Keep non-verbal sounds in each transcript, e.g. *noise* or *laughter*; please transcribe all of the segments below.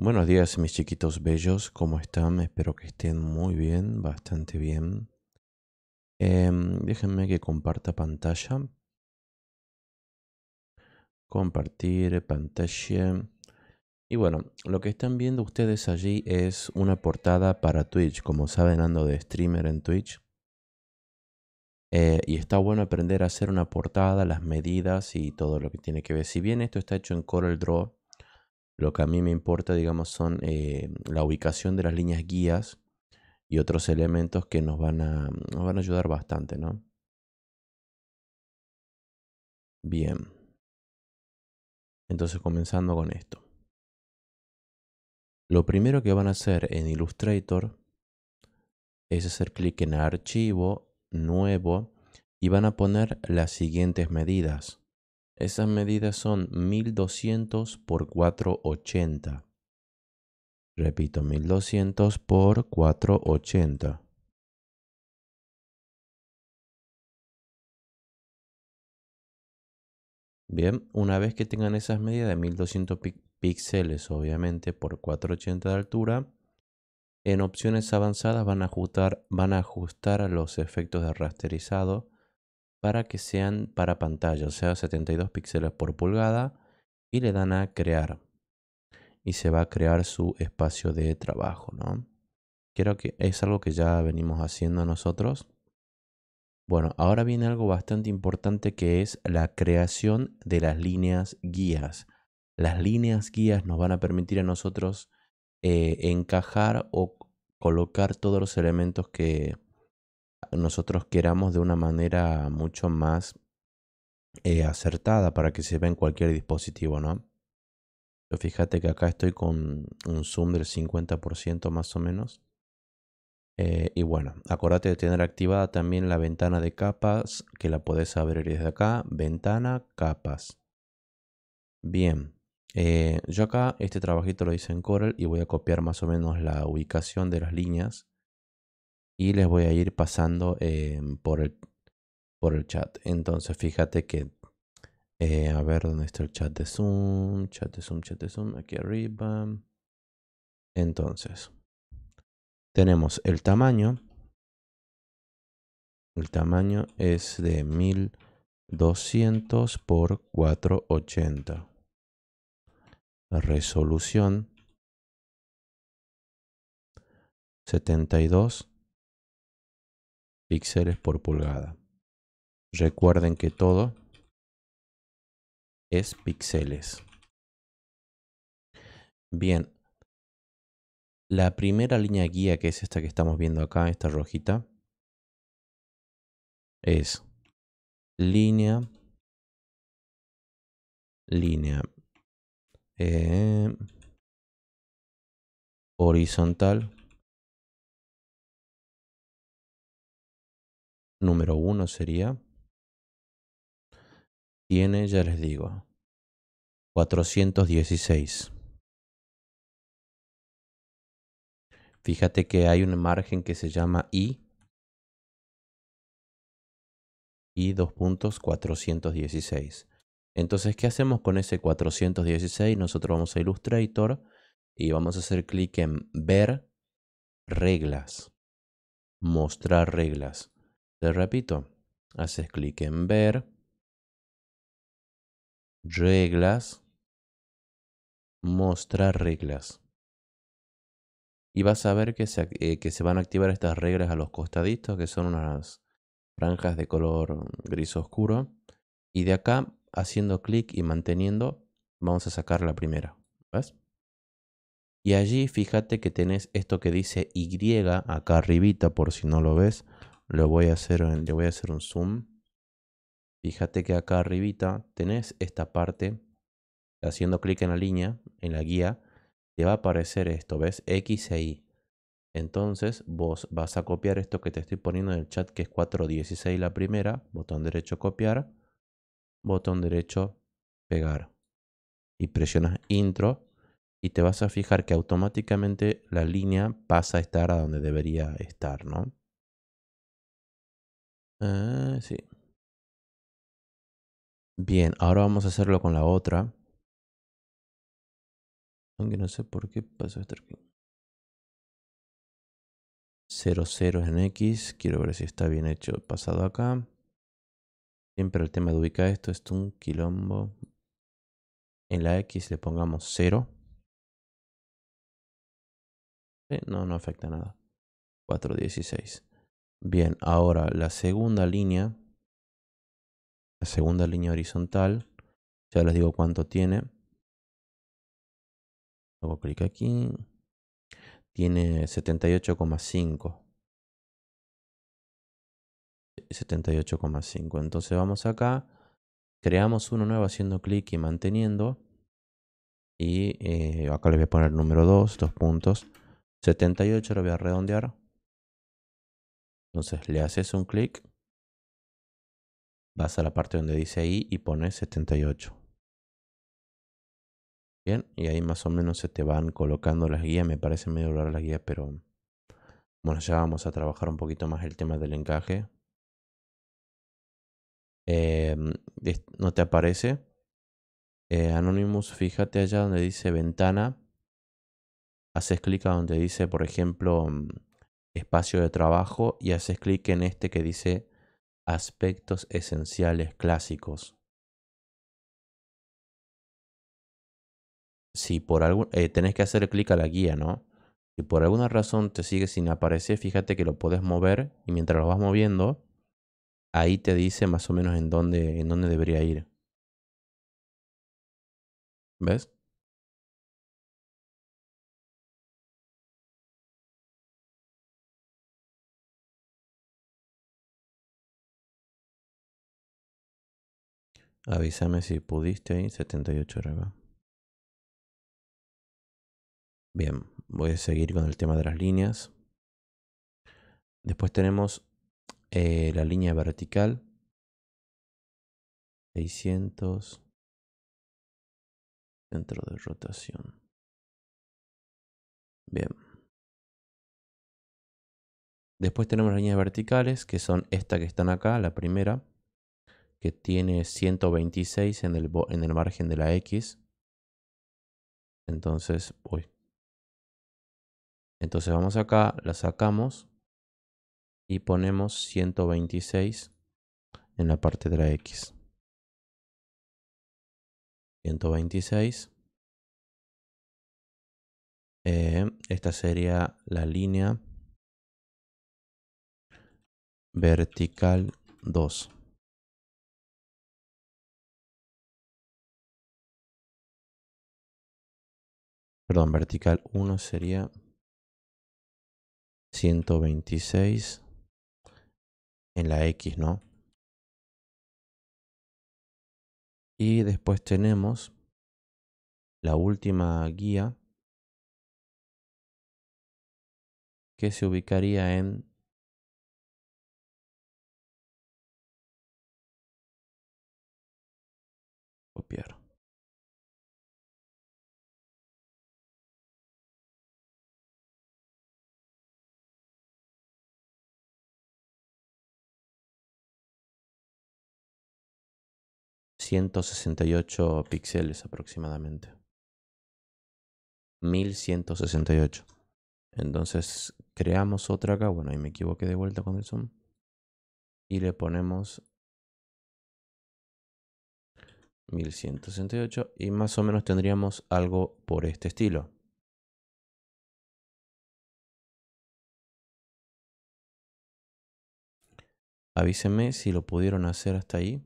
Buenos días mis chiquitos bellos, ¿cómo están? Espero que estén muy bien, bastante bien. Em, déjenme que comparta pantalla. Compartir pantalla. Y bueno, lo que están viendo ustedes allí es una portada para Twitch. Como saben, ando de streamer en Twitch. Eh, y está bueno aprender a hacer una portada, las medidas y todo lo que tiene que ver. Si bien esto está hecho en Corel Draw, lo que a mí me importa, digamos, son eh, la ubicación de las líneas guías y otros elementos que nos van a, nos van a ayudar bastante, ¿no? Bien. Entonces comenzando con esto. Lo primero que van a hacer en Illustrator es hacer clic en Archivo, Nuevo y van a poner las siguientes medidas. Esas medidas son 1200 por 480. Repito, 1200 por 480. Bien, una vez que tengan esas medidas de 1200 píxeles, obviamente por 480 de altura, en opciones avanzadas van a ajustar, van a, ajustar a los efectos de rasterizado para que sean para pantalla, o sea, 72 píxeles por pulgada y le dan a crear. Y se va a crear su espacio de trabajo, ¿no? Quiero que es algo que ya venimos haciendo nosotros. Bueno, ahora viene algo bastante importante que es la creación de las líneas guías. Las líneas guías nos van a permitir a nosotros eh, encajar o colocar todos los elementos que, nosotros queramos de una manera mucho más eh, acertada para que se vea en cualquier dispositivo, ¿no? Fíjate que acá estoy con un zoom del 50% más o menos. Eh, y bueno, acordate de tener activada también la ventana de capas, que la podés abrir desde acá, ventana, capas. Bien, eh, yo acá este trabajito lo hice en Corel y voy a copiar más o menos la ubicación de las líneas y les voy a ir pasando em, por, el, por el chat. Entonces fíjate que, eh, a ver dónde está el chat de Zoom, chat de Zoom, chat de Zoom, aquí arriba. Entonces, tenemos el tamaño. El tamaño es de 1200 por 480. resolución 72 píxeles por pulgada. Recuerden que todo es píxeles. Bien. La primera línea guía, que es esta que estamos viendo acá, esta rojita, es línea, línea eh, horizontal número 1 sería, tiene, ya les digo, 416. Fíjate que hay un margen que se llama I. Y 2416 Entonces, ¿qué hacemos con ese 416? Nosotros vamos a Illustrator y vamos a hacer clic en ver reglas. Mostrar reglas. Te repito, haces clic en ver, reglas, mostrar reglas. Y vas a ver eh, que se, van a activar estas reglas a los costaditos, que son unas franjas de color gris oscuro. Y de acá, haciendo clic y manteniendo, vamos a sacar la primera. ¿Ves? Y allí fíjate que tenés esto que dice Y acá arribita por si no lo ves. Lo voy a hacer, le voy a hacer un zoom. Fíjate que acá arribita tenés esta parte. Haciendo clic en la línea, en la guía, te va a aparecer esto, ¿ves? X e Y. Entonces vos vas a copiar esto que te estoy poniendo en el chat, que es 416 la primera. Botón derecho copiar. Botón derecho pegar. Y presionas intro. Y te vas a fijar que automáticamente la línea pasa a estar a donde debería estar, ¿no? Ah, sí. Bien, ahora vamos a hacerlo con la otra. Aunque no sé por qué pasó esto aquí. 0, 0 en X. Quiero ver si está bien hecho pasado acá. Siempre el tema de ubicar esto es un quilombo. En la X le pongamos 0. No, no afecta nada. 4, 16. Bien, ahora la segunda línea, la segunda línea horizontal, ya les digo cuánto tiene. Luego clic aquí. Tiene 78,5. 78,5. Entonces vamos acá, creamos uno nuevo haciendo clic y manteniendo. Y eh, acá le voy a poner el número 2, dos puntos. 78 lo voy a redondear entonces le haces un clic, vas a la parte donde dice ahí y pones 78. Bien, y ahí más o menos se te van colocando las guías. Me parece medio raro las guías, pero bueno, ya vamos a trabajar un poquito más el tema del encaje. Em, no te aparece. Eh, Anonymous, fíjate allá donde dice ventana. Haces clic a donde dice, por ejemplo, mm, espacio de trabajo y haces clic en este que dice aspectos esenciales clásicos. Si por algún eh, tenés que hacer clic a la guía, ¿no? Si por alguna razón te sigue sin aparecer, fíjate que lo puedes mover y mientras lo vas moviendo, ahí te dice más o menos en dónde en dónde debería ir. ¿Ves? Avísame si pudiste ahí, 78 Bien, voy a seguir con el tema de las líneas. Después tenemos eh, la línea vertical. 600. Centro de rotación. Bien. Después tenemos las líneas verticales, que son esta que están acá, la primera que tiene 126 en el, margen de la X. Entonces, Entonces vamos acá, la sacamos y ponemos 126 en la parte de la X. 126. Eh, esta sería la línea vertical 2. perdón, vertical 1 sería 126 en la X, ¿no? Y después tenemos la última guía que se ubicaría en 168 píxeles aproximadamente. 1168. Entonces creamos otra acá. Bueno, ahí me equivoqué de vuelta con el zoom. Y le ponemos 1168 y más o menos tendríamos algo por este estilo. Avísenme si lo pudieron hacer hasta ahí.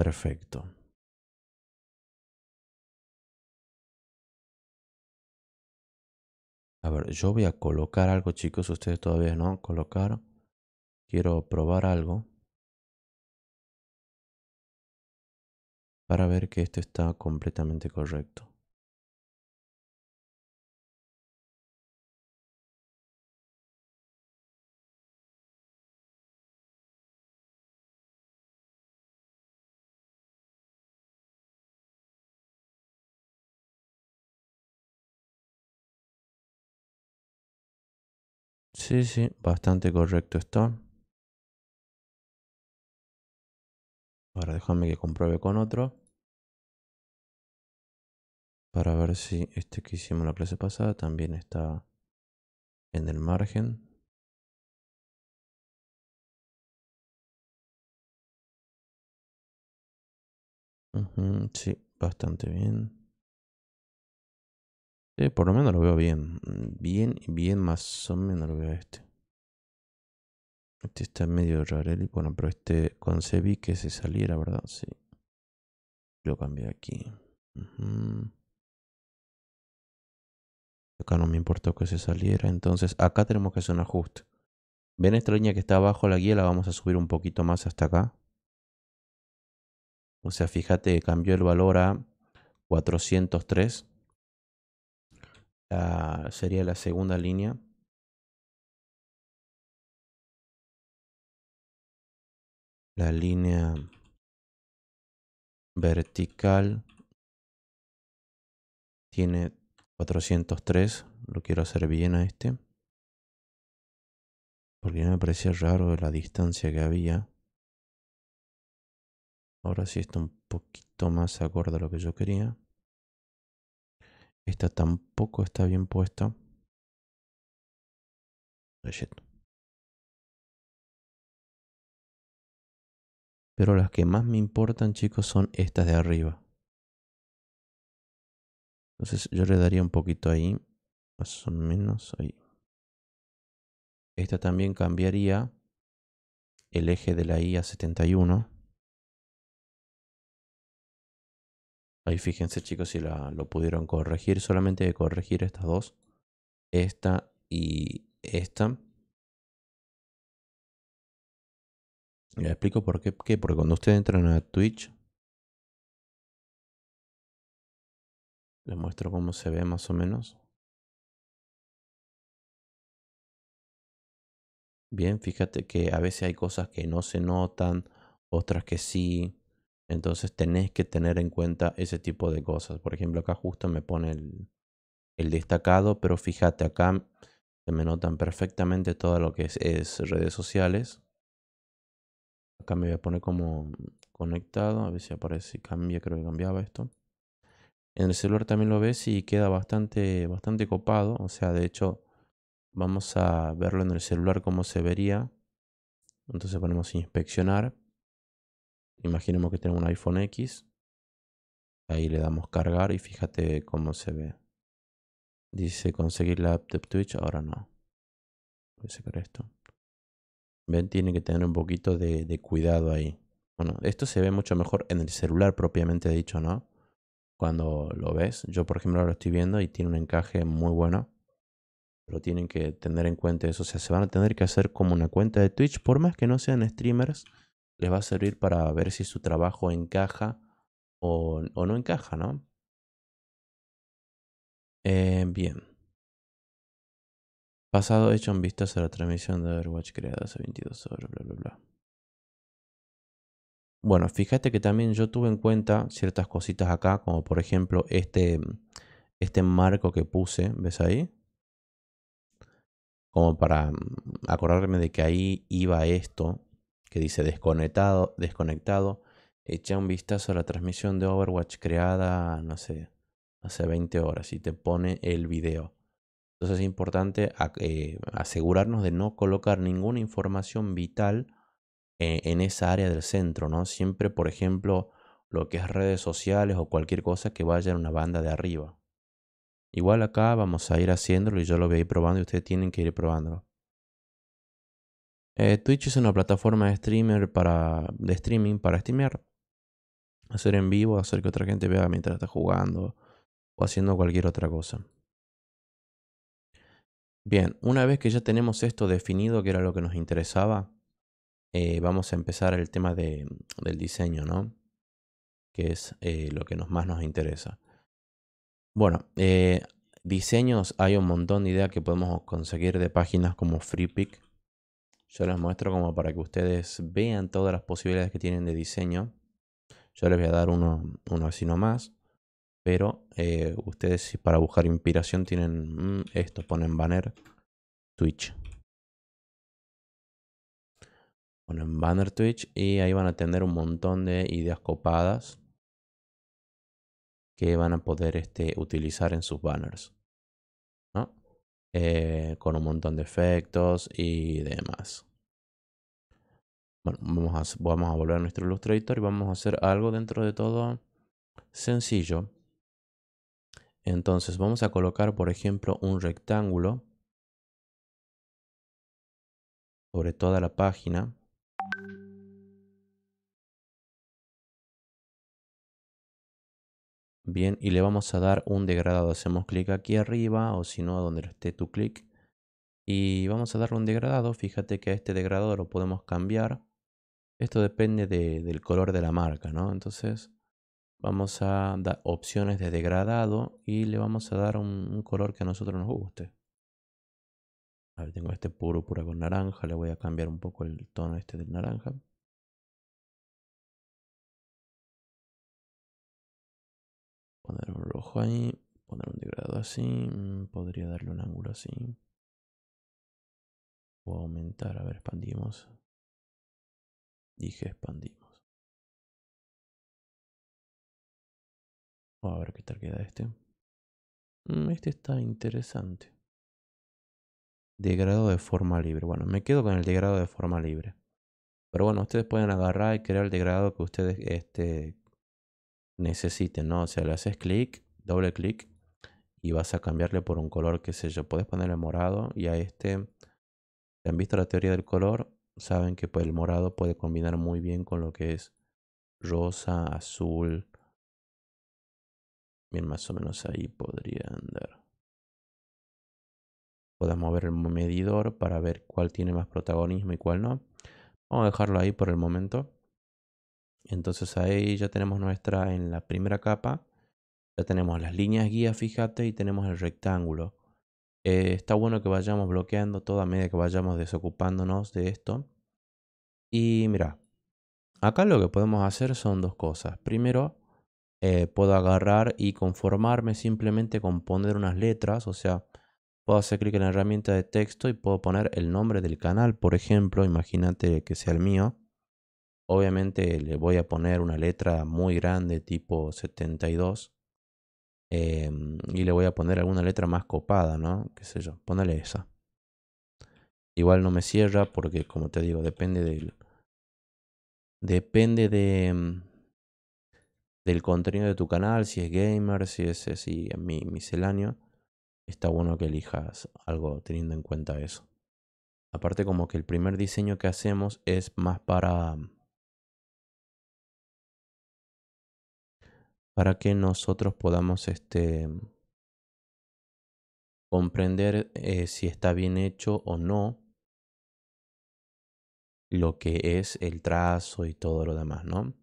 Perfecto. A ver, yo voy a colocar algo, chicos. Ustedes todavía no. Colocar. Quiero probar algo. Para ver que esto está completamente correcto. Sí, sí, bastante correcto está. Ahora déjame que compruebe con otro. Para ver si este que hicimos la clase pasada también está en el margen. sí, bastante bien. Eh, por lo menos lo veo bien. Mm, bien, bien, más o menos lo veo este. Este está medio rareli. Bueno, pero este concebí que se saliera, ¿verdad? Sí. Lo cambié aquí. Acá no me importó que se saliera. Entonces, acá tenemos que hacer un ajuste. ¿Ven esta línea que está abajo la guía? La vamos a subir un poquito más hasta acá. O sea, fíjate, cambió el valor a 403 sería la segunda línea. La línea vertical tiene 403. Lo quiero hacer bien a este. Porque me parecía raro la distancia que había. Ahora sí está un poquito más acorde a lo que yo quería. Esta tampoco está bien puesta. Pero las que más me importan, chicos, son estas de arriba. Entonces yo le daría un poquito ahí. Más o menos ahí. Esta también cambiaría el eje de la I a 71. Ahí fíjense chicos si la, lo pudieron corregir. Solamente de corregir estas dos. Esta y esta. Le explico por qué, qué. Porque cuando ustedes entran a Twitch. Les muestro cómo se ve más o menos. Bien, fíjate que a veces hay cosas que no se notan, otras que sí. Entonces tenés que tener en cuenta ese tipo de cosas. Por ejemplo, acá justo me pone el, destacado, pero fíjate acá se me notan perfectamente todo lo que es, redes sociales. Acá me voy a poner como conectado, a ver si aparece, cambia, creo que cambiaba esto. En el celular también lo ves y queda bastante, bastante copado. O sea, de hecho, vamos a verlo en el celular como se vería. Entonces ponemos inspeccionar imaginemos que tenemos un iPhone X. Ahí le damos cargar y fíjate cómo se ve. Dice conseguir la app de Twitch, ahora no. Voy a sacar esto. Ven, tiene que tener un poquito de, cuidado ahí. Bueno, esto se ve mucho mejor en el celular propiamente dicho, ¿no? Cuando lo ves. Yo, por ejemplo, lo estoy viendo y tiene un encaje muy bueno. Pero tienen que tener en cuenta eso. O sea, se van a tener que hacer como una cuenta de Twitch, por más que no sean streamers les va a servir para ver si su trabajo encaja o, no encaja, ¿no? Eh, bien. Pasado hecho en vistas a la transmisión de Overwatch creada hace 22 horas, bla, bla, bla. Bueno, fíjate que también yo tuve en cuenta ciertas cositas acá, como por ejemplo este, este marco que puse, ¿ves ahí? Como para mm, acordarme de que ahí iba esto que dice desconectado, desconectado, echa un vistazo a la transmisión de Overwatch creada, no sé, hace 20 horas y te pone el video. Entonces es importante eh, asegurarnos de no colocar ninguna información vital eh, en esa área del centro, ¿no? Siempre, por ejemplo, lo que es redes sociales o cualquier cosa que vaya en una banda de arriba. Igual acá vamos a ir haciéndolo y yo lo voy a ir probando y ustedes tienen que ir probándolo. Eh, Twitch es una plataforma de, streamer para, de streaming para streamear. Hacer en vivo, hacer que otra gente vea mientras está jugando o haciendo cualquier otra cosa. Bien, una vez que ya tenemos esto definido, que era lo que nos interesaba, eh, vamos a empezar el tema de, del diseño, ¿no? Que es eh, lo que nos, más nos interesa. Bueno, diseños, hay un montón de ideas que podemos conseguir de páginas como FreePick. Yo les muestro como para que ustedes vean todas las posibilidades que tienen de diseño. Yo les voy a dar uno, uno así nomás. Pero eh, ustedes para buscar inspiración tienen mm, esto, ponen banner Twitch. Ponen banner Twitch y ahí van a tener un montón de ideas copadas que van a poder este, utilizar en sus banners. Eh, con un montón de efectos y demás. Bueno, vamos a, vamos a volver a nuestro Illustrator y vamos a hacer algo dentro de todo sencillo. Entonces vamos a colocar, por ejemplo, un rectángulo sobre toda la página. Bien, y le vamos a dar un degradado. Hacemos clic aquí arriba o si no, a donde esté tu clic. Y vamos a darle un degradado. Fíjate que a este degradado lo podemos cambiar. Esto depende del color de la marca, ¿no? Entonces vamos a dar opciones de degradado y le vamos a dar un, color que a nosotros nos guste. A ver, tengo este puro puro, con naranja. Le voy a cambiar un poco el tono este del naranja. Poner un rojo ahí, poner un degrado así, mm, podría darle un ángulo así. O aumentar, a ver, expandimos. Dije expandimos. a ver qué tal queda este. Mm, este está interesante. Degrado de forma libre. Bueno, me quedo con el degrado de forma libre. Pero bueno, ustedes pueden agarrar y crear el degrado que ustedes este, necesiten, ¿no? O sea, le haces clic, doble clic y vas a cambiarle por un color, qué sé yo. Puedes ponerle morado y a este, si han visto la teoría del color, saben que pues, el morado puede combinar muy bien con lo que es rosa, azul. Bien, más o menos ahí podría andar. podemos mover el medidor para ver cuál tiene más protagonismo y cuál no. Vamos a dejarlo ahí por el momento. Entonces ahí ya tenemos nuestra, en la primera capa, ya tenemos las líneas guía, fíjate, y tenemos el rectángulo. Eh, está bueno que vayamos bloqueando toda medida que vayamos desocupándonos de esto. Y mira, acá lo que podemos hacer son dos cosas. Primero, eh, puedo agarrar y conformarme simplemente con poner unas letras, o sea, puedo hacer clic en la herramienta de texto y puedo poner el nombre del canal, por ejemplo, imagínate que sea el mío. Obviamente le voy a poner una letra muy grande tipo 72. Em, y le voy a poner alguna letra más copada, ¿no? ¿Qué sé yo? Ponele esa. Igual no me cierra porque, como te digo, depende del... Depende de, em, del contenido de tu canal, si es gamer, si es así, mi, misceláneo. Está bueno que elijas algo teniendo en cuenta eso. Aparte como que el primer diseño que hacemos es más para para que nosotros podamos este, comprender eh, si está bien hecho o no lo que es el trazo y todo lo demás, ¿no?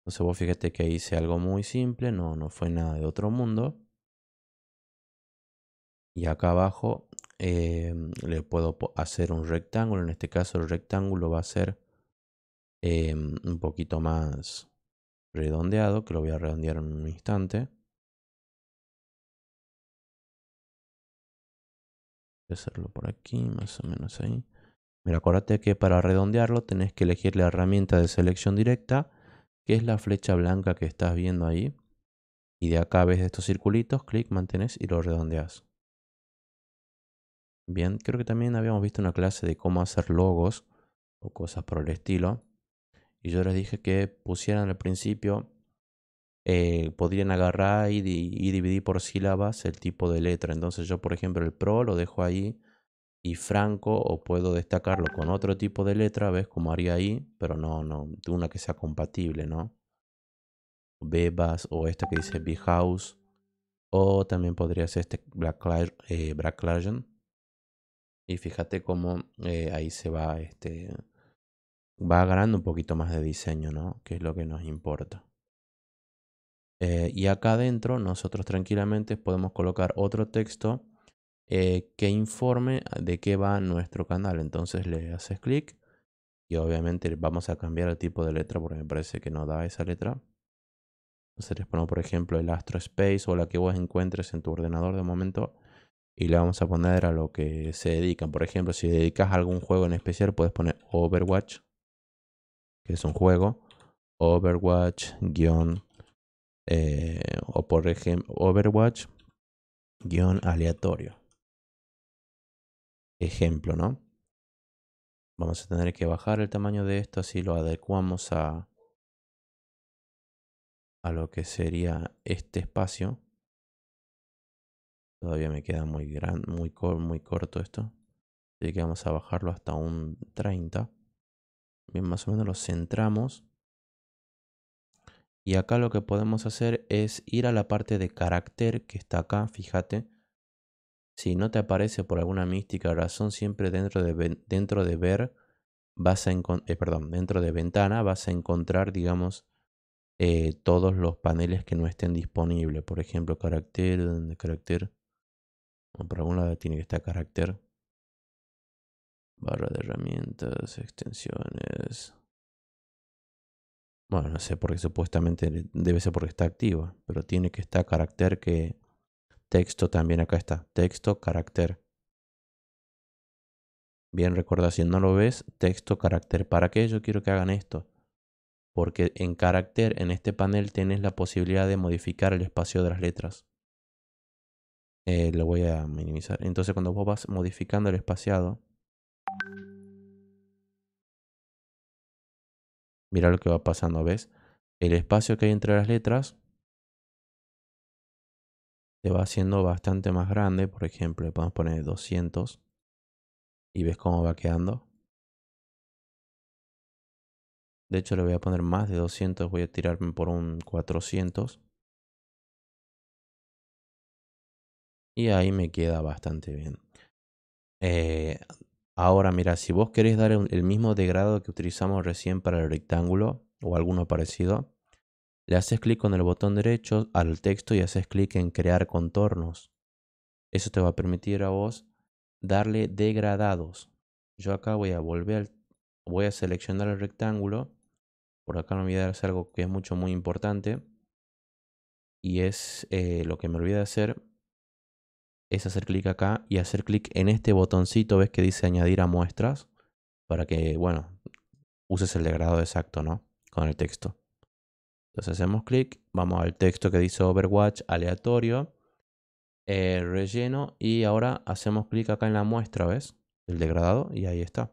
Entonces vos fíjate que hice algo muy simple, no, no fue nada de otro mundo. Y acá abajo eh, le puedo hacer un rectángulo, en este caso el rectángulo va a ser eh, un poquito más redondeado, que lo voy a redondear en un instante. Voy a hacerlo por aquí, más o menos ahí. Mira, acuérdate que para redondearlo tenés que elegir la herramienta de selección directa, que es la flecha blanca que estás viendo ahí. Y de acá ves estos circulitos, clic, mantenés y lo redondeas. Bien, creo que también habíamos visto una clase de cómo hacer logos o cosas por el estilo. Y yo les dije que pusieran al principio, eh, podrían agarrar y, dividir por sílabas el tipo de letra. Entonces yo, por ejemplo, el pro lo dejo ahí y franco o puedo destacarlo con otro tipo de letra, ves como haría ahí, pero no, no, una que sea compatible, ¿no? Bebas o esta que dice Big House. O también podría ser este Black, eh, Y fíjate cómo eh, ahí se va este, va ganando un poquito más de diseño, ¿no? Que es lo que nos importa. Eh, y acá adentro nosotros tranquilamente podemos colocar otro texto eh, que informe de qué va nuestro canal. Entonces le haces clic y obviamente vamos a cambiar el tipo de letra porque me parece que no da esa letra. Entonces les ponemos por ejemplo el Astro Space o la que vos encuentres en tu ordenador de momento y le vamos a poner a lo que se dedican. Por ejemplo, si dedicas a algún juego en especial puedes poner Overwatch que es un juego, Overwatch, guión, eh, o por ejemplo, Overwatch, guión aleatorio. Ejemplo, ¿no? Vamos a tener que bajar el tamaño de esto, así lo adecuamos a, a lo que sería este espacio. Todavía me queda muy, gran, muy, muy corto esto. Así que vamos a bajarlo hasta un 30. Bien, más o menos lo centramos. Y acá lo que podemos hacer es ir a la parte de carácter que está acá, fíjate. Si no te aparece por alguna mística razón, siempre dentro de, dentro de ver, vas a eh, perdón, dentro de ventana vas a encontrar, digamos, eh, todos los paneles que no estén disponibles. Por ejemplo, carácter, carácter, por alguna lado tiene que estar carácter barra de herramientas, extensiones. Bueno, no sé, porque supuestamente debe ser porque está activa, pero tiene que estar carácter que texto también acá está, texto, carácter. Bien, recuerda, si no lo ves, texto, carácter. ¿Para qué yo quiero que hagan esto? Porque en carácter, en este panel, tenés la posibilidad de modificar el espacio de las letras. Eh, lo voy a minimizar. Entonces, cuando vos vas modificando el espaciado, Mira lo que va pasando, ¿ves? El espacio que hay entre las letras se va haciendo bastante más grande. Por ejemplo, le podemos poner 200 y ves cómo va quedando. De hecho, le voy a poner más de 200. Voy a tirarme por un 400. Y ahí me queda bastante bien. Eh, Ahora, mira, si vos querés dar el mismo degrado que utilizamos recién para el rectángulo o alguno parecido, le haces clic con el botón derecho al texto y haces clic en crear contornos. Eso te va a permitir a vos darle degradados. Yo acá voy a volver, voy a seleccionar el rectángulo. Por acá no a hacer algo que es mucho muy importante. Y es eh, lo que me olvidé de hacer es hacer clic acá y hacer clic en este botoncito, ves que dice añadir a muestras, para que, bueno, uses el degradado exacto, ¿no? Con el texto. Entonces hacemos clic, vamos al texto que dice Overwatch, aleatorio, eh, relleno y ahora hacemos clic acá en la muestra, ¿ves? El degradado y ahí está.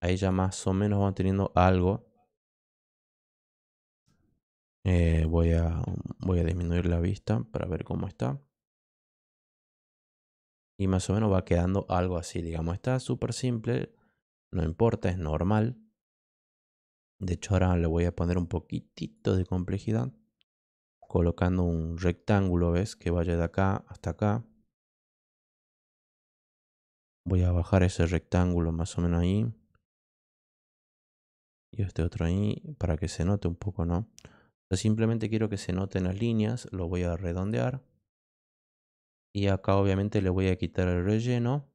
Ahí ya más o menos van teniendo algo. Eh, voy, a, voy a disminuir la vista para ver cómo está y más o menos va quedando algo así. Digamos, está súper simple, no importa, es normal. De hecho, ahora le voy a poner un poquitito de complejidad. Colocando un rectángulo, ¿ves? Que vaya de acá hasta acá. Voy a bajar ese rectángulo más o menos ahí. Y este otro ahí, para que se note un poco, ¿no? simplemente quiero que se noten las líneas. Lo voy a redondear. Y acá obviamente le voy a quitar el relleno.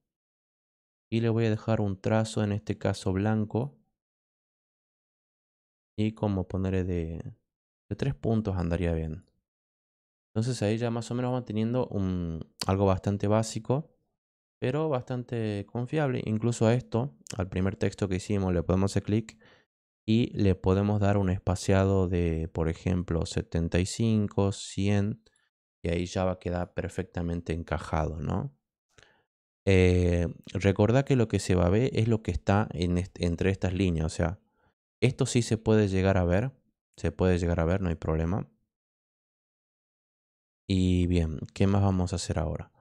Y le voy a dejar un trazo, en este caso blanco. Y como ponerle de, tres puntos andaría bien. Entonces ahí ya más o menos manteniendo un, algo bastante básico, pero bastante confiable. Incluso a esto, al primer texto que hicimos, le podemos hacer clic y le podemos dar un espaciado de, por ejemplo, 75, 100 y ahí ya a quedar perfectamente encajado, ¿no? Eh, recordá que lo que se va a ver es lo que está entre estas líneas, o sea, esto sí se puede llegar a ver, se puede llegar a ver, no hay problema. Y bien, ¿qué más vamos a hacer ahora?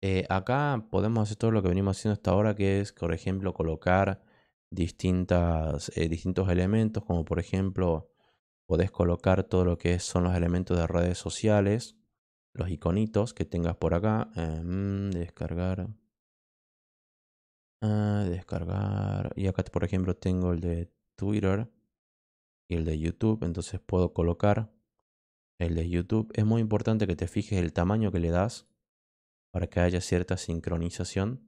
Eh, acá podemos hacer todo lo que venimos haciendo hasta ahora, que es, por ejemplo, colocar distintas, eh, distintos elementos, como por ejemplo, podés colocar todo lo que son los elementos de redes sociales los iconitos que tengas por acá. Em, descargar. Ah, descargar. Y acá, por ejemplo, tengo el de Twitter y el de YouTube. Entonces puedo colocar el de YouTube. Es muy importante que te fijes el tamaño que le das para que haya cierta sincronización.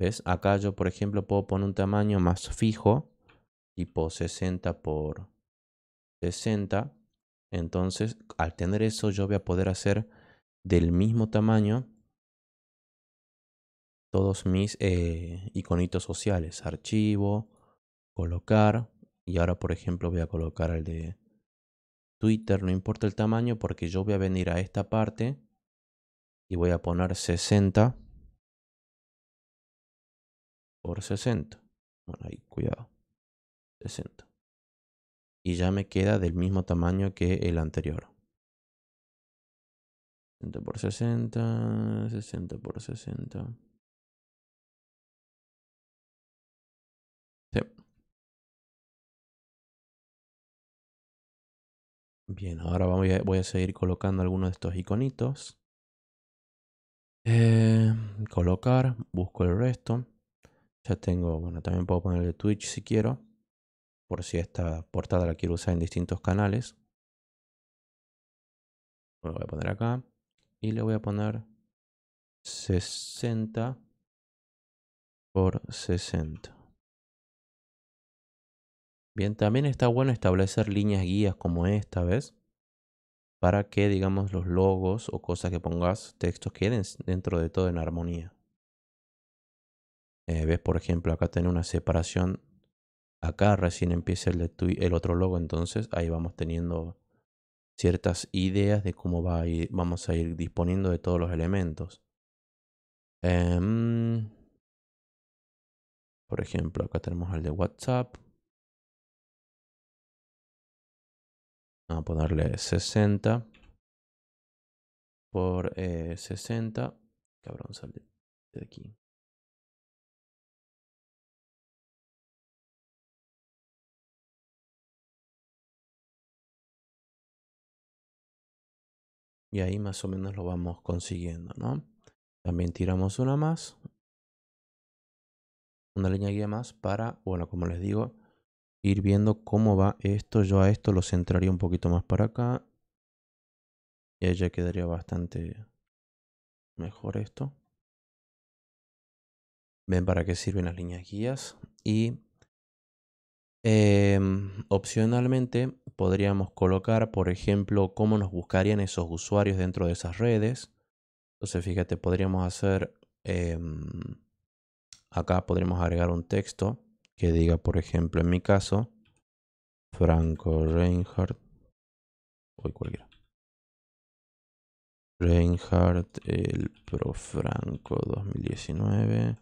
¿Ves? Acá yo, por ejemplo, puedo poner un tamaño más fijo, tipo 60 por 60. Entonces, al tener eso, yo voy a poder hacer del mismo tamaño todos mis eh, iconitos sociales. Archivo, colocar. Y ahora, por ejemplo, voy a colocar el de Twitter. No importa el tamaño porque yo voy a venir a esta parte y voy a poner 60 por 60. Bueno, ahí, cuidado. 60. Y ya me queda del mismo tamaño que el anterior. 60 por 60, 60 por 60. Bien, ahora voy a seguir colocando algunos de estos iconitos. Eh, colocar, busco el resto. Ya tengo, bueno, también puedo ponerle Twitch si quiero. Por si esta portada la quiero usar en distintos canales. Lo voy a poner acá y le voy a poner 60 por 60. Bien, también está bueno establecer líneas guías como esta, ¿ves? Para que, digamos, los logos o cosas que pongas, textos, queden dentro de todo en armonía. Eh, ¿Ves? Por ejemplo, acá tiene una separación. Acá recién empieza el otro logo, entonces ahí vamos teniendo ciertas ideas de cómo va a vamos a ir disponiendo de todos los elementos. Em, por ejemplo, acá tenemos el de WhatsApp. Vamos a ponerle 60 por 60. Eh, Cabrón, sale de aquí. y ahí más o menos lo vamos consiguiendo, ¿no? También tiramos una más, una línea guía más para, bueno, como les digo, ir viendo cómo va esto. Yo a esto lo centraría un poquito más para acá y ahí ya quedaría bastante mejor esto. Ven para qué sirven las líneas guías y em, opcionalmente podríamos colocar, por ejemplo, cómo nos buscarían esos usuarios dentro de esas redes. Entonces, fíjate, podríamos hacer, em, acá podríamos agregar un texto que diga, por ejemplo, en mi caso, Franco Reinhardt, o cualquiera. Reinhardt, el Pro Franco 2019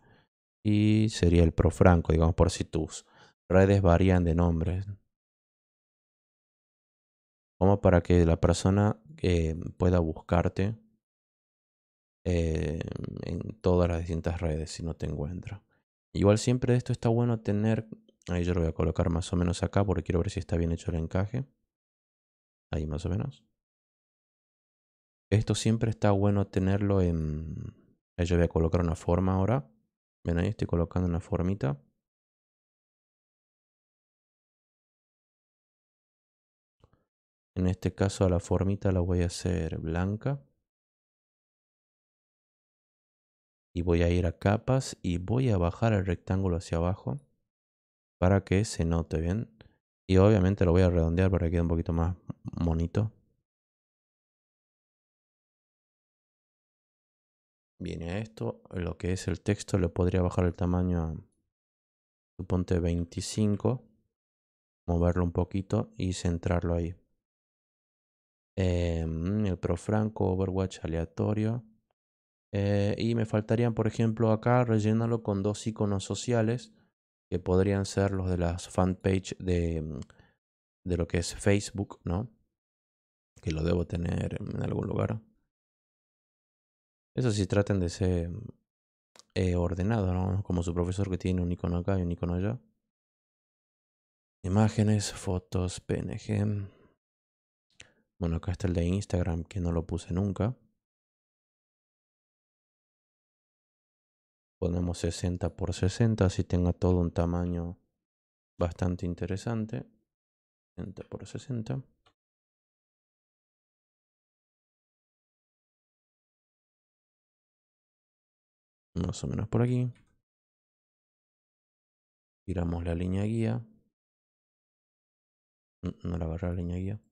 y sería el ProFranco digamos, por si tus redes varían de nombres como para que la persona eh, pueda buscarte eh, en todas las distintas redes si no te encuentra. Igual siempre esto está bueno tener, ahí yo lo voy a colocar más o menos acá porque quiero ver si está bien hecho el encaje. Ahí más o menos. Esto siempre está bueno tenerlo en... Ahí yo voy a colocar una forma ahora. Ven ahí, estoy colocando una formita. En este caso a la formita la voy a hacer blanca. Y voy a ir a capas y voy a bajar el rectángulo hacia abajo para que se note bien. Y obviamente lo voy a redondear para que quede un poquito más bonito. Viene a esto, lo que es el texto, le podría bajar el tamaño a, suponte 25, moverlo un poquito y centrarlo ahí. Eh, mm, el Pro Overwatch aleatorio. Eh, y me faltarían, por ejemplo, acá rellenarlo con dos iconos sociales que podrían ser los de las fanpage de, mm, de lo que es Facebook, ¿no? Que lo debo tener en algún lugar. Eso sí, traten de ser mm, eh, ordenado, ¿no? Como su profesor que tiene un icono acá y un icono allá. Imágenes, fotos, PNG. Bueno, acá está el de Instagram que no lo puse nunca. Ponemos 60 por 60, así tenga todo un tamaño bastante interesante. 60 por 60. Más o menos por aquí. Tiramos la línea guía. Mm, no la agarré la línea guía.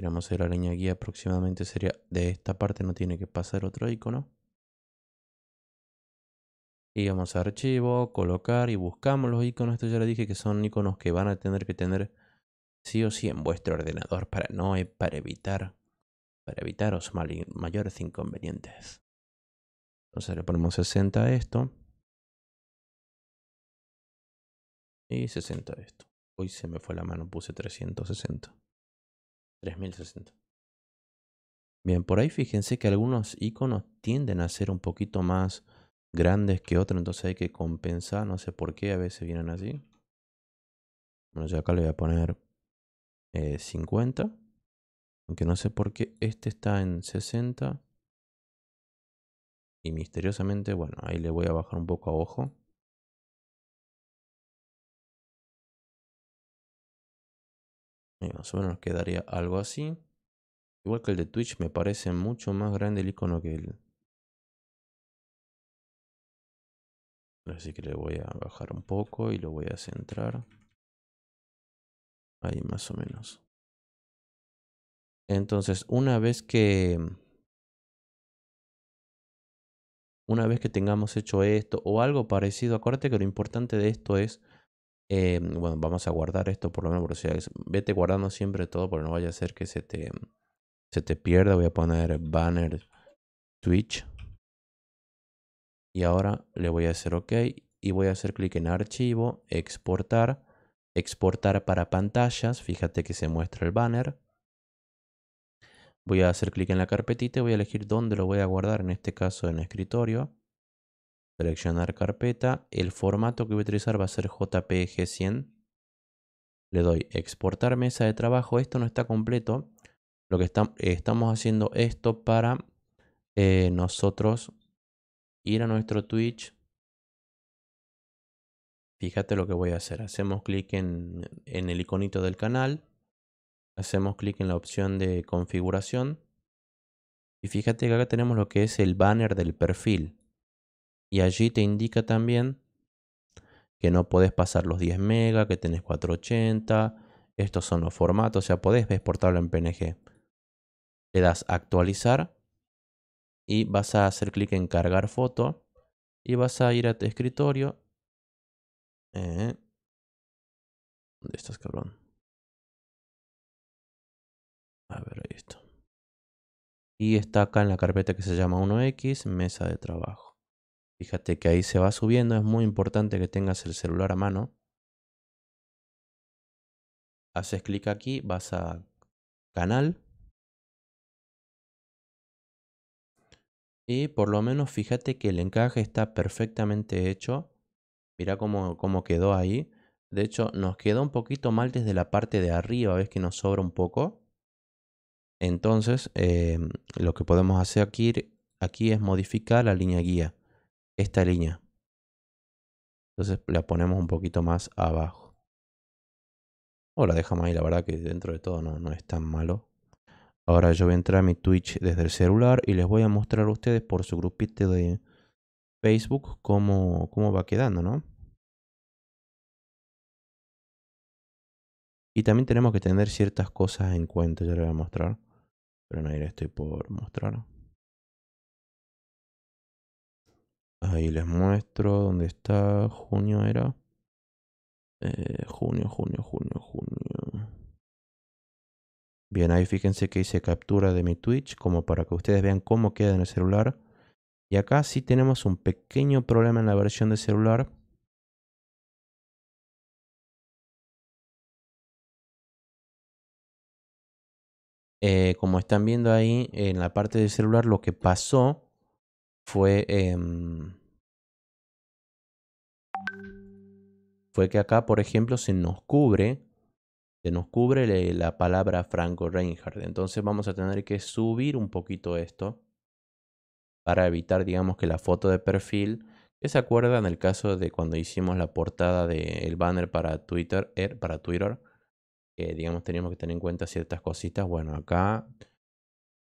Tiramos a la línea guía aproximadamente sería de esta parte, no tiene que pasar otro icono. Y vamos a archivo, colocar y buscamos los iconos. Esto ya le dije que son iconos que van a tener que tener sí o sí en vuestro ordenador para no eh, para evitar para evitaros mayores inconvenientes. Entonces le ponemos 60 a esto. Y 60 a esto. Hoy se me fue la mano, puse 360. 3060. Bien, por ahí fíjense que algunos iconos tienden a ser un poquito más grandes que otros, entonces hay que compensar, no sé por qué a veces vienen así. Bueno, yo acá le voy a poner 50, eh, aunque no sé por qué este está en 60. Y misteriosamente, bueno, ahí le voy a bajar un poco a ojo. más o menos quedaría algo así. Igual que el de Twitch me parece mucho más grande el icono que el... Así que le voy a bajar un poco y lo voy a centrar. Ahí más o menos. Entonces, una vez que... Una vez que tengamos hecho esto o algo parecido, acuérdate que lo importante de esto es eh, bueno, vamos a guardar esto por lo menos vete guardando siempre todo porque no vaya a ser que se te se te pierda. Voy a poner banner Twitch. Y ahora le voy a hacer OK y voy a hacer clic en archivo, exportar, exportar para pantallas. Fíjate que se muestra el banner. Voy a hacer clic en la carpetita y voy a elegir dónde lo voy a guardar, en este caso en escritorio. Seleccionar carpeta. El formato que voy a utilizar va a ser JPG 100. Le doy exportar mesa de trabajo. Esto no está completo. Lo que estamos haciendo esto para eh, nosotros ir a nuestro Twitch. Fíjate lo que voy a hacer. Hacemos clic en, en el iconito del canal. Hacemos clic en la opción de configuración. Y fíjate que acá tenemos lo que es el banner del perfil. Y allí te indica también que no podés pasar los 10 mega, que tenés 480. Estos son los formatos, o sea, podés exportarlo en PNG. Le das actualizar y vas a hacer clic en cargar foto y vas a ir a tu escritorio. Eh, ¿Dónde estás, cabrón? A ver, ahí Y está acá en la carpeta que se llama 1X, mesa de trabajo. Fíjate que ahí se va subiendo, es muy importante que tengas el celular a mano. Haces clic aquí, vas a canal. Y por lo menos fíjate que el encaje está perfectamente hecho. Mira cómo, quedó ahí. De hecho, nos quedó un poquito mal desde la parte de arriba, ves que nos sobra un poco. Entonces, em, lo que podemos hacer aquí, aquí es modificar la línea guía esta línea. Entonces la ponemos un poquito más abajo. O la dejamos ahí, la verdad que dentro de todo no, no es tan malo. Ahora yo voy a entrar a mi Twitch desde el celular y les voy a mostrar a ustedes por su grupito de Facebook cómo, cómo va quedando, ¿no? Y también tenemos que tener ciertas cosas en cuenta, ya les voy a mostrar. Pero no, iré estoy por mostrar. Ahí les muestro dónde está. Junio era. Eh, junio, junio, junio, junio. Bien, ahí fíjense que hice captura de mi Twitch como para que ustedes vean cómo queda en el celular. Y acá sí tenemos un pequeño problema en la versión de celular. Eh, como están viendo ahí en la parte del celular, lo que pasó fue, em, fue que acá, por ejemplo, se nos cubre, se nos cubre la palabra Franco Reinhardt. Entonces vamos a tener que subir un poquito esto para evitar, digamos, que la foto de perfil, que se acuerda en el caso de cuando hicimos la portada del banner para Twitter, er, para Twitter, digamos, teníamos que tener en cuenta ciertas cositas. Bueno, acá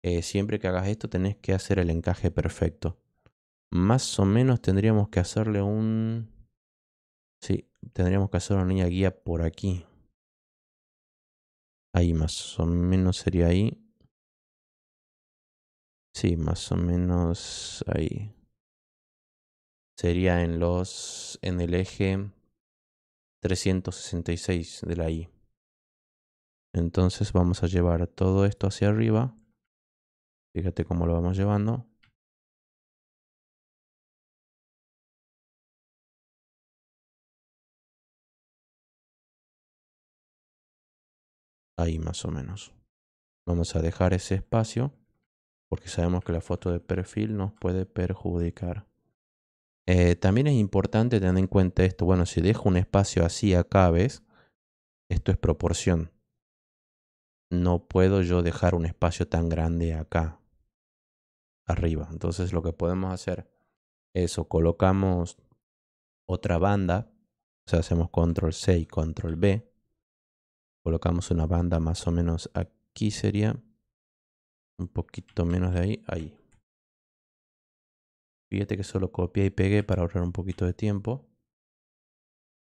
eh, siempre que hagas esto tenés que hacer el encaje perfecto más o menos tendríamos que hacerle un... Sí, tendríamos que hacer una línea guía por aquí. Ahí más o menos sería ahí. Sí, más o menos ahí. Sería en los en el eje 366 de la I. Entonces vamos a llevar todo esto hacia arriba. Fíjate cómo lo vamos llevando. ahí más o menos. Vamos a dejar ese espacio porque sabemos que la foto de perfil nos puede perjudicar. Eh, también es importante tener en cuenta esto. Bueno, si dejo un espacio así acá, ¿ves? Esto es proporción. No puedo yo dejar un espacio tan grande acá, arriba. Entonces lo que podemos hacer es o colocamos otra banda, o sea, hacemos control C y control B, colocamos una banda más o menos aquí sería un poquito menos de ahí, ahí. Fíjate que solo copié y pegué para ahorrar un poquito de tiempo.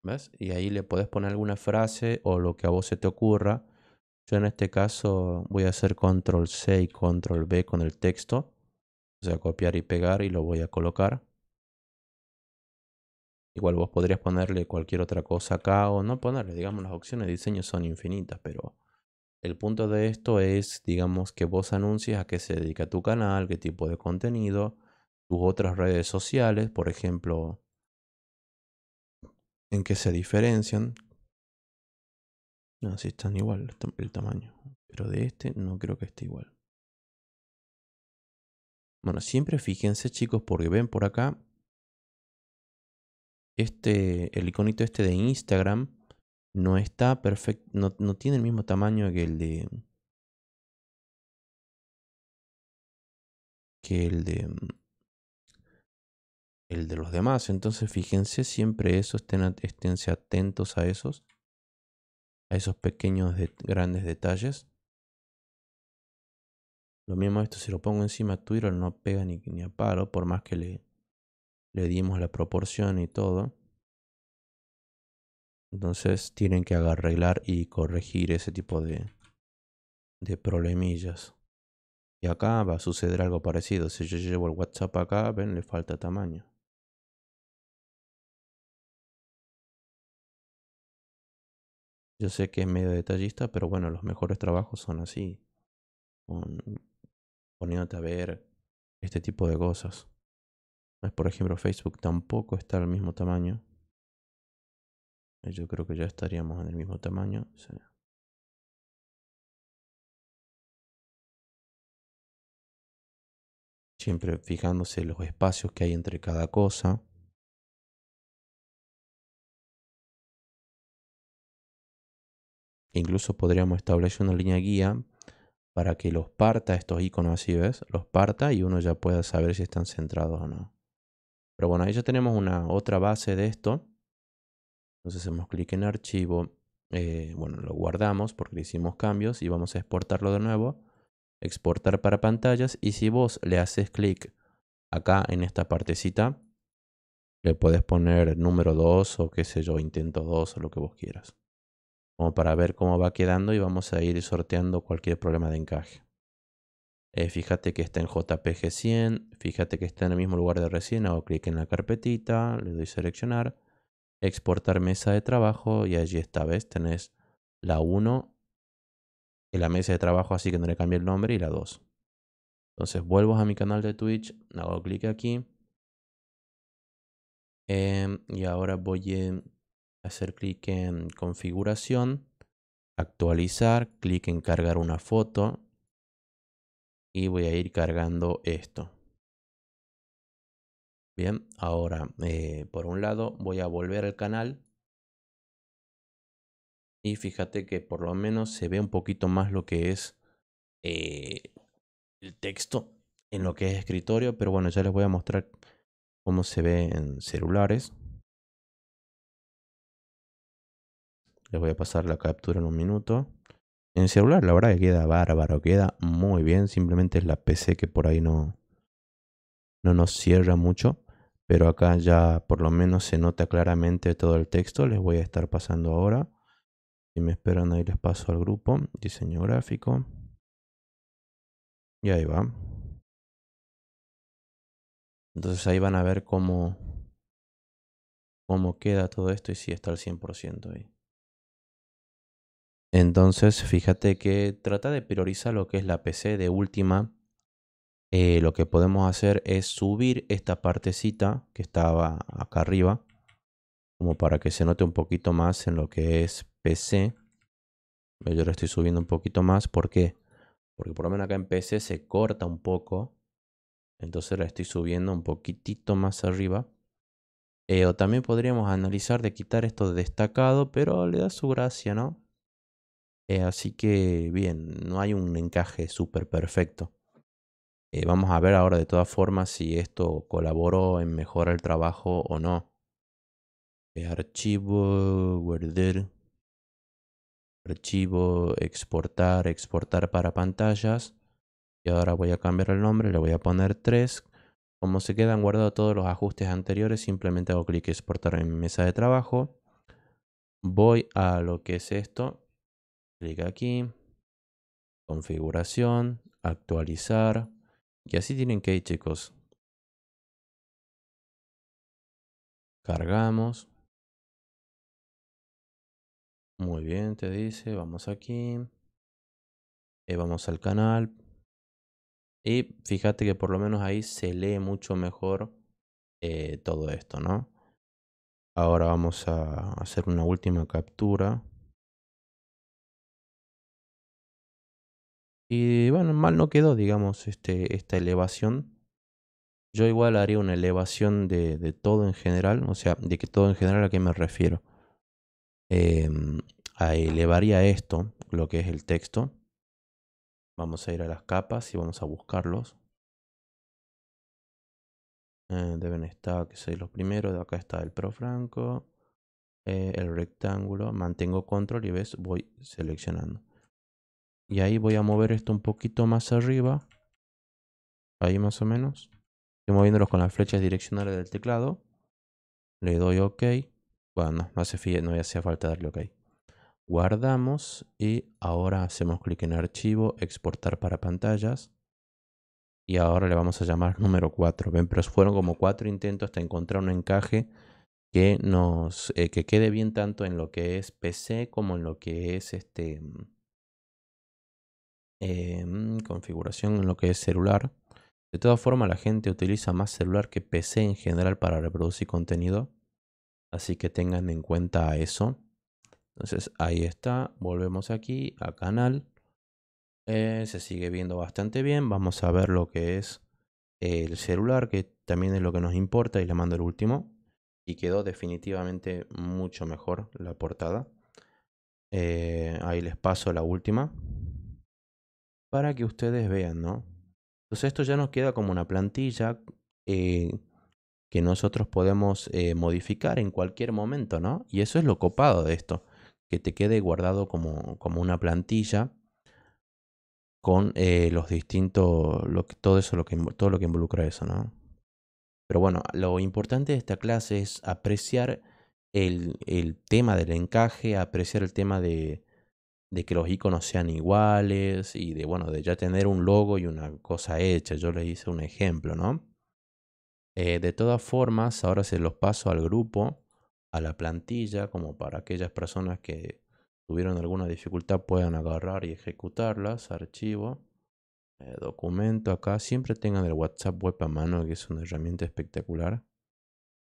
¿Ves? Y ahí le podés poner alguna frase o lo que a vos se te ocurra. Yo en este caso voy a hacer control C y control B con el texto. O sea, copiar y pegar y lo voy a colocar. Igual vos podrías ponerle cualquier otra cosa acá o no ponerle, digamos, las opciones de diseño son infinitas, pero el punto de esto es, digamos, que vos anuncies a qué se dedica tu canal, qué tipo de contenido, tus otras redes sociales, por ejemplo, en qué se diferencian. No, si están igual el tamaño, pero de este no creo que esté igual. Bueno, siempre fíjense chicos porque ven por acá este, el iconito este de Instagram no está perfecto, no, tiene el mismo tamaño que el de... que el de... el de los demás. Entonces fíjense siempre eso, estén, esténse atentos a esos, a esos pequeños grandes detalles. Lo mismo esto, si lo pongo encima a Twitter no pega ni, ni a paro, por más que le le dimos la proporción y todo. Entonces tienen que arreglar y corregir ese tipo de, de problemillas. Y acá va a suceder algo parecido. Si yo llevo el WhatsApp acá, ven, le falta tamaño. Yo sé que es medio detallista, pero bueno, los mejores trabajos son así. poniéndote a ver este tipo de cosas. Por ejemplo, Facebook tampoco está al mismo tamaño. Eh, yo creo que ya estaríamos en el mismo tamaño. Siempre fijándose los espacios que hay entre cada cosa. Incluso podríamos establecer una línea guía para que los parta estos iconos así, ¿ves? Los parta y uno ya pueda saber si están centrados o no. Pero bueno, ahí ya tenemos una otra base de esto. Entonces hacemos clic en archivo. Eh, bueno, lo guardamos porque le hicimos cambios y vamos a exportarlo de nuevo. Exportar para pantallas. Y si vos le haces clic acá en esta partecita, le puedes poner número 2 o qué sé yo, intento 2 o lo que vos quieras. Como para ver cómo va quedando y vamos a ir sorteando cualquier problema de encaje. Eh, fíjate que está en JPG 100. Fíjate que está en el mismo lugar de recién. Hago clic en la carpetita. Le doy seleccionar. Exportar mesa de trabajo. Y allí esta vez Tenés la 1 en la mesa de trabajo. Así que no le cambié el nombre. Y la 2. Entonces vuelvo a mi canal de Twitch. Hago clic aquí. Em, y ahora voy a hacer clic en configuración. Actualizar. Clic en cargar una foto y voy a ir cargando esto. Bien, ahora eh, por un lado voy a volver al canal y fíjate que por lo menos se ve un poquito más lo que es eh, el texto en lo que es escritorio, pero bueno, ya les voy a mostrar cómo se ve en celulares. Les voy a pasar la captura en un minuto. En celular la verdad que queda bárbaro, queda muy bien. Simplemente es la PC que por ahí no, no nos cierra mucho. Pero acá ya por lo menos se nota claramente todo el texto. Les voy a estar pasando ahora. Si me esperan ahí les paso al grupo. Diseño gráfico. Y ahí va. Entonces ahí van a ver cómo, cómo queda todo esto y si está al 100% ahí. Entonces, fíjate que trata de priorizar lo que es la PC de última. Eh, lo que podemos hacer es subir esta partecita que estaba acá arriba, como para que se note un poquito más en lo que es PC. Eh, yo la estoy subiendo un poquito más, ¿por qué? Porque por lo menos acá en PC se corta un poco. Entonces la estoy subiendo un poquitito más arriba. Eh, o también podríamos analizar de quitar esto de destacado, pero le da su gracia, ¿no? Eh, así que bien, no hay un encaje súper perfecto. Eh, vamos a ver ahora de todas formas si esto colaboró en mejorar el trabajo o no. Eh, archivo, guardar. Archivo, exportar, exportar para pantallas. Y ahora voy a cambiar el nombre, le voy a poner 3. Como se quedan guardados todos los ajustes anteriores, simplemente hago clic exportar en mesa de trabajo. Voy a lo que es esto, Clic aquí. Configuración. Actualizar. Y así tienen que ir, chicos. Cargamos. Muy bien, te dice. Vamos aquí. Eh, vamos al canal. Y fíjate que por lo menos ahí se lee mucho mejor eh, todo esto, ¿no? Ahora vamos a hacer una última captura. Y bueno, mal no quedó, digamos, este, esta elevación. Yo igual haría una elevación de, todo en general, o sea, de que todo en general a qué me refiero. Em, elevaría esto, lo que es el texto. Vamos a ir a las capas y vamos a buscarlos. Eh, deben estar, que soy los primeros. De acá está el pro franco. Eh, el rectángulo. Mantengo control y ves, voy seleccionando. Y ahí voy a mover esto un poquito más arriba. Ahí más o menos. Estoy moviéndolos con las flechas direccionales del teclado. Le doy OK. Bueno, no, hace, no hacía falta darle OK. Guardamos y ahora hacemos clic en archivo, exportar para pantallas. Y ahora le vamos a llamar *laughs* número 4. Ven, pero fueron como cuatro intentos hasta encontrar un encaje que nos eh, que quede bien tanto en lo que es PC como en lo que es este mm, eh, mm, configuración en lo que es celular. De todas formas, la gente utiliza más celular que PC en general para reproducir contenido. Así que tengan en cuenta eso. Entonces ahí está. Volvemos aquí a canal. Eh, se sigue viendo bastante bien. Vamos a ver lo que es el celular, que también es lo que nos importa. Y le mando el último. Y quedó definitivamente mucho mejor la portada. Eh, ahí les paso la última para que ustedes vean, ¿no? Entonces esto ya nos queda como una plantilla eh, que nosotros podemos eh, modificar en cualquier momento, ¿no? Y eso es lo copado de esto, que te quede guardado como, como una plantilla con eh, los distintos, lo, todo eso, lo que, todo lo que involucra eso, ¿no? Pero bueno, lo importante de esta clase es apreciar el tema del encaje, apreciar el tema de, de que los iconos sean iguales y de, bueno, de ya tener un logo y una cosa hecha. Yo les hice un ejemplo, ¿no? Eh, de todas formas, ahora se los paso al grupo, a la plantilla, como para aquellas personas que tuvieron alguna dificultad puedan agarrar y ejecutarlas. Archivo, eh, documento acá. Siempre tengan el WhatsApp web a mano, que es una herramienta espectacular.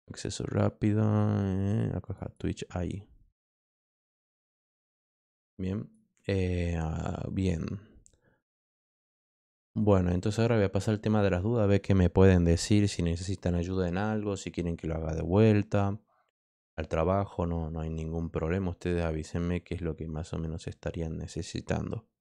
Acceso rápido, eh, acá Twitch ahí. Bien. Eh, ah, bien. Bueno, entonces ahora voy a pasar al tema de las dudas, a ver qué me pueden decir, si necesitan ayuda en algo, si quieren que lo haga de vuelta, al trabajo, no, no hay ningún problema. Ustedes avísenme qué es lo que más o menos estarían necesitando.